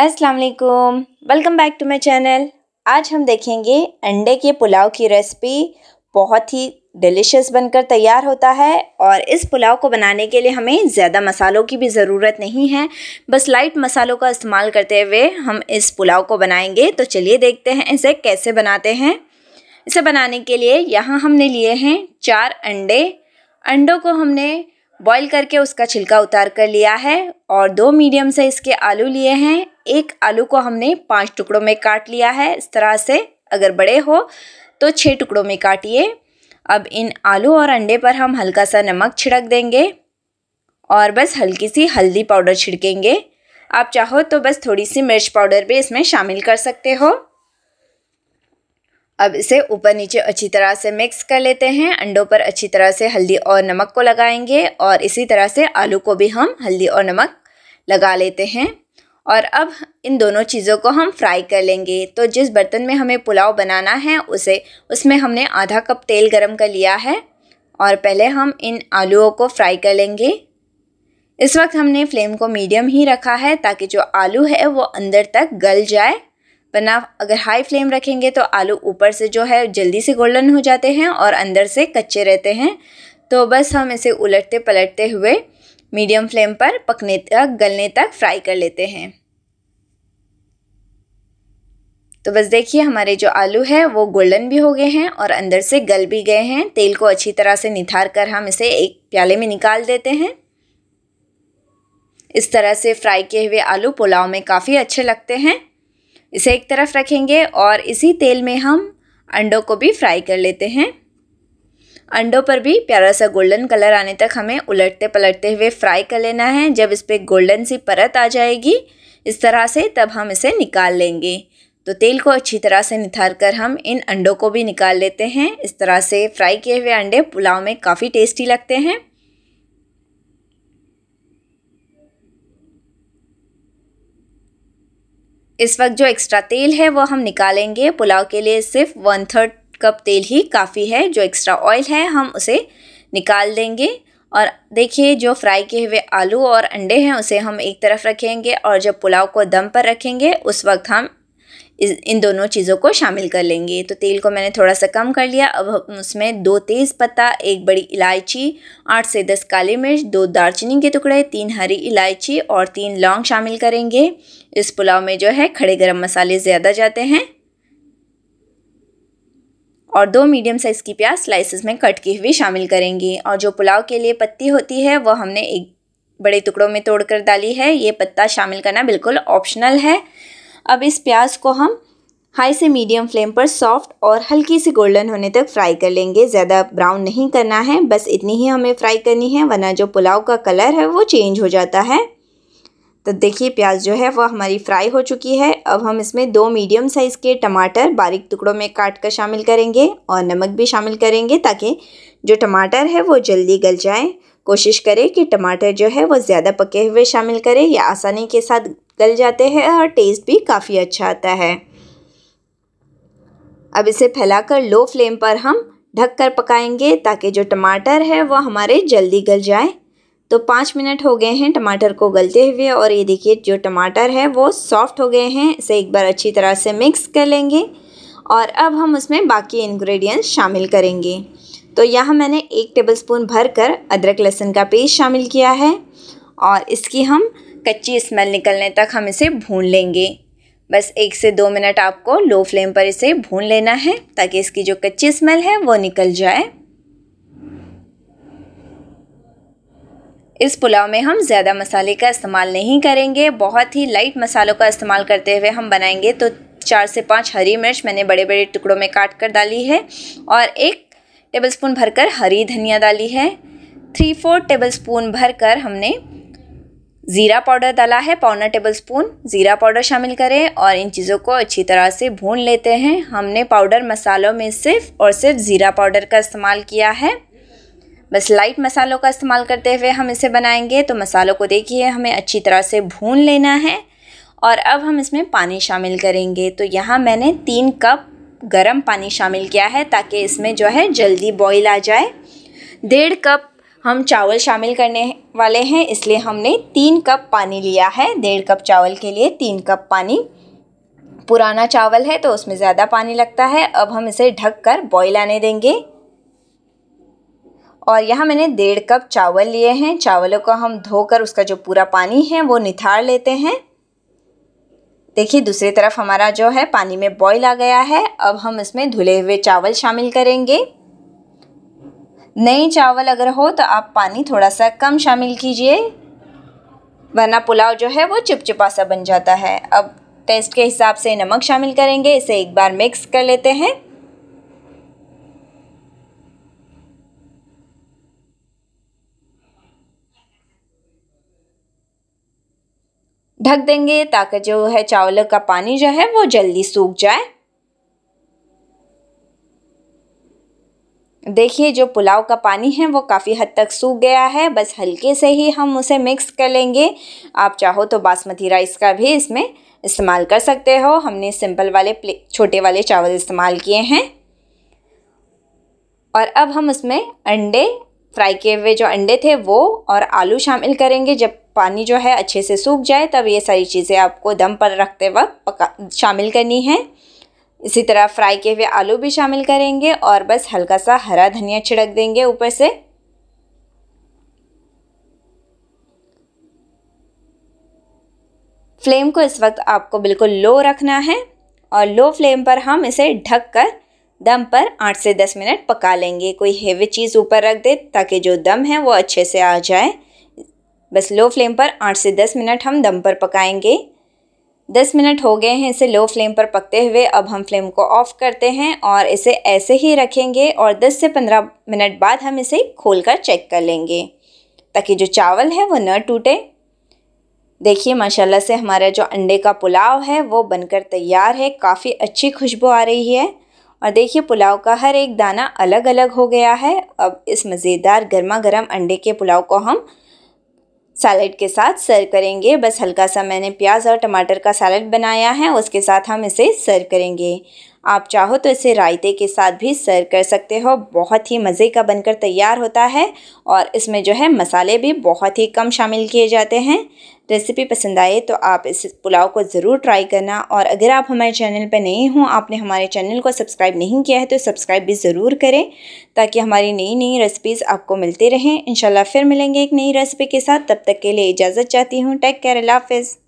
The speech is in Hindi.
अस्सलाम वालेकुम welcome back to my channel आज हम देखेंगे अंडे के पुलाव की रेसिपी बहुत ही डिलिशियस बनकर तैयार होता है और इस पुलाव को बनाने के लिए हमें ज़्यादा मसालों की भी ज़रूरत नहीं है बस लाइट मसालों का इस्तेमाल करते हुए हम इस पुलाव को बनाएंगे तो चलिए देखते हैं इसे कैसे बनाते हैं इसे बनाने के लिए यहाँ हमने लिए हैं चार अंडे अंडों को हमने बॉईल करके उसका छिलका उतार कर लिया है और दो मीडियम साइज़ के आलू लिए हैं एक आलू को हमने पांच टुकड़ों में काट लिया है इस तरह से अगर बड़े हो तो छः टुकड़ों में काटिए अब इन आलू और अंडे पर हम हल्का सा नमक छिड़क देंगे और बस हल्की सी हल्दी पाउडर छिड़केंगे आप चाहो तो बस थोड़ी सी मिर्च पाउडर भी इसमें शामिल कर सकते हो अब इसे ऊपर नीचे अच्छी तरह से मिक्स कर लेते हैं अंडों पर अच्छी तरह से हल्दी और नमक को लगाएंगे और इसी तरह से आलू को भी हम हल्दी और नमक लगा लेते हैं और अब इन दोनों चीज़ों को हम फ्राई कर लेंगे तो जिस बर्तन में हमें पुलाव बनाना है उसे उसमें हमने आधा कप तेल गरम कर लिया है और पहले हम इन आलूओं को फ्राई कर लेंगे इस वक्त हमने फ्लेम को मीडियम ही रखा है ताकि जो आलू है वो अंदर तक गल जाए वरना अगर हाई फ्लेम रखेंगे तो आलू ऊपर से जो है जल्दी से गोल्डन हो जाते हैं और अंदर से कच्चे रहते हैं तो बस हम इसे उलटते पलटते हुए मीडियम फ्लेम पर पकने तक गलने तक फ्राई कर लेते हैं तो बस देखिए हमारे जो आलू है वो गोल्डन भी हो गए हैं और अंदर से गल भी गए हैं तेल को अच्छी तरह से निथार कर हम इसे एक प्याले में निकाल देते हैं इस तरह से फ्राई किए हुए आलू पुलाव में काफ़ी अच्छे लगते हैं इसे एक तरफ रखेंगे और इसी तेल में हम अंडों को भी फ्राई कर लेते हैं अंडों पर भी प्यारा सा गोल्डन कलर आने तक हमें उलटते पलटते हुए फ्राई कर लेना है जब इस पर गोल्डन सी परत आ जाएगी इस तरह से तब हम इसे निकाल लेंगे तो तेल को अच्छी तरह से निथार कर हम इन अंडों को भी निकाल लेते हैं इस तरह से फ्राई किए हुए अंडे पुलाव में काफ़ी टेस्टी लगते हैं इस वक्त जो एक्स्ट्रा तेल है वो हम निकालेंगे पुलाव के लिए सिर्फ वन थर्ड कप तेल ही काफ़ी है जो एक्स्ट्रा ऑयल है हम उसे निकाल देंगे और देखिए जो फ्राई किए हुए आलू और अंडे हैं उसे हम एक तरफ रखेंगे और जब पुलाव को दम पर रखेंगे उस वक्त हम इन दोनों चीज़ों को शामिल कर लेंगे तो तेल को मैंने थोड़ा सा कम कर लिया अब हम उसमें दो तेज़ पत्ता एक बड़ी इलायची आठ से दस काली मिर्च दो दालचीनी के टुकड़े तीन हरी इलायची और तीन लौंग शामिल करेंगे इस पुलाव में जो है खड़े गर्म मसाले ज़्यादा जाते हैं और दो मीडियम साइज़ की प्याज स्लाइसिस में कट की हुई शामिल करेंगे और जो पुलाव के लिए पत्ती होती है वह हमने एक बड़े टुकड़ों में तोड़ डाली है ये पत्ता शामिल करना बिल्कुल ऑप्शनल है अब इस प्याज को हम हाई से मीडियम फ्लेम पर सॉफ्ट और हल्की सी गोल्डन होने तक फ्राई कर लेंगे ज़्यादा ब्राउन नहीं करना है बस इतनी ही हमें फ्राई करनी है वरना जो पुलाव का कलर है वो चेंज हो जाता है तो देखिए प्याज जो है वह हमारी फ्राई हो चुकी है अब हम इसमें दो मीडियम साइज़ के टमाटर बारीक टुकड़ों में काट कर शामिल करेंगे और नमक भी शामिल करेंगे ताकि जो टमाटर है वो जल्दी गल जाए कोशिश करें कि टमाटर जो है वो ज़्यादा पके हुए शामिल करें या आसानी के साथ गल जाते हैं और टेस्ट भी काफ़ी अच्छा आता है अब इसे फैलाकर लो फ्लेम पर हम ढक कर पकाएंगे ताकि जो टमाटर है वह हमारे जल्दी गल जाए तो पाँच मिनट हो गए हैं टमाटर को गलते हुए और ये देखिए जो टमाटर है वो सॉफ्ट हो गए हैं इसे एक बार अच्छी तरह से मिक्स कर लेंगे और अब हम उसमें बाकी इन्ग्रीडियंट्स शामिल करेंगे तो यहाँ मैंने एक टेबल स्पून भर कर अदरक लहसुन का पेस्ट शामिल किया है और इसकी हम कच्ची स्मेल निकलने तक हम इसे भून लेंगे बस एक से दो मिनट आपको लो फ्लेम पर इसे भून लेना है ताकि इसकी जो कच्ची स्मेल है वो निकल जाए इस पुलाव में हम ज़्यादा मसाले का इस्तेमाल नहीं करेंगे बहुत ही लाइट मसालों का इस्तेमाल करते हुए हम बनाएंगे तो चार से पाँच हरी मिर्च मैंने बड़े बड़े टुकड़ों में काट कर डाली है और एक टेबलस्पून भरकर हरी धनिया डाली है थ्री फोर टेबलस्पून भरकर हमने ज़ीरा पाउडर डाला है पौना टेबल स्पून ज़ीरा पाउडर शामिल करें और इन चीज़ों को अच्छी तरह से भून लेते हैं हमने पाउडर मसालों में सिर्फ और सिर्फ ज़ीरा पाउडर का इस्तेमाल किया है बस लाइट मसालों का इस्तेमाल करते हुए हम इसे बनाएंगे तो मसालों को देखिए हमें अच्छी तरह से भून लेना है और अब हम इसमें पानी शामिल करेंगे तो यहाँ मैंने तीन कप गरम पानी शामिल किया है ताकि इसमें जो है जल्दी बॉईल आ जाए डेढ़ कप हम चावल शामिल करने वाले हैं इसलिए हमने तीन कप पानी लिया है डेढ़ कप चावल के लिए तीन कप पानी पुराना चावल है तो उसमें ज़्यादा पानी लगता है अब हम इसे ढक कर बॉयल आने देंगे और यहाँ मैंने डेढ़ कप चावल लिए हैं चावलों को हम धोकर उसका जो पूरा पानी है वो निथार लेते हैं देखिए दूसरी तरफ हमारा जो है पानी में बॉईल आ गया है अब हम इसमें धुले हुए चावल शामिल करेंगे नए चावल अगर हो तो आप पानी थोड़ा सा कम शामिल कीजिए वरना पुलाव जो है वो चिपचिपा सा बन जाता है अब टेस्ट के हिसाब से नमक शामिल करेंगे इसे एक बार मिक्स कर लेते हैं ढक देंगे ताकि जो है चावल का पानी जो है वो जल्दी सूख जाए देखिए जो पुलाव का पानी है वो काफ़ी हद तक सूख गया है बस हल्के से ही हम उसे मिक्स कर लेंगे आप चाहो तो बासमती राइस का भी इसमें इस्तेमाल कर सकते हो हमने सिंपल वाले छोटे वाले चावल इस्तेमाल किए हैं और अब हम उसमें अंडे फ्राई किए हुए जो अंडे थे वो और आलू शामिल करेंगे जब पानी जो है अच्छे से सूख जाए तब ये सारी चीज़ें आपको दम पर रखते वक्त पका शामिल करनी है इसी तरह फ्राई किए हुए आलू भी शामिल करेंगे और बस हल्का सा हरा धनिया छिड़क देंगे ऊपर से फ्लेम को इस वक्त आपको बिल्कुल लो रखना है और लो फ्लेम पर हम इसे ढक कर दम पर आठ से दस मिनट पका लेंगे कोई हेवी चीज़ ऊपर रख दे ताकि जो दम है वो अच्छे से आ जाए बस लो फ्लेम पर आठ से दस मिनट हम दम पर पकाएंगे 10 मिनट हो गए हैं इसे लो फ्लेम पर पकते हुए अब हम फ्लेम को ऑफ़ करते हैं और इसे ऐसे ही रखेंगे और 10 से 15 मिनट बाद हम इसे खोलकर चेक कर लेंगे ताकि जो चावल है वो न टूटे देखिए माशाल्लाह से हमारा जो अंडे का पुलाव है वो बनकर तैयार है काफ़ी अच्छी खुशबू आ रही है और देखिए पुलाव का हर एक दाना अलग अलग हो गया है अब इस मज़ेदार गर्मा गर्म अंडे के पुलाव को हम सैलड के साथ सर्व करेंगे बस हल्का सा मैंने प्याज और टमाटर का सैलड बनाया है उसके साथ हम इसे सर्व करेंगे आप चाहो तो इसे रायते के साथ भी सर्व कर सकते हो बहुत ही मज़े का बनकर तैयार होता है और इसमें जो है मसाले भी बहुत ही कम शामिल किए जाते हैं रेसिपी पसंद आए तो आप इस पुलाव को ज़रूर ट्राई करना और अगर आप हमारे चैनल पर नए हों आपने हमारे चैनल को सब्सक्राइब नहीं किया है तो सब्सक्राइब भी ज़रूर करें ताकि हमारी नई नई रेसिपीज़ आपको मिलती रहें इन फिर मिलेंगे एक नई रेसिपी के साथ तब तक के लिए इजाज़त चाहती हूँ टेक केयर अल्लाह हाफिज़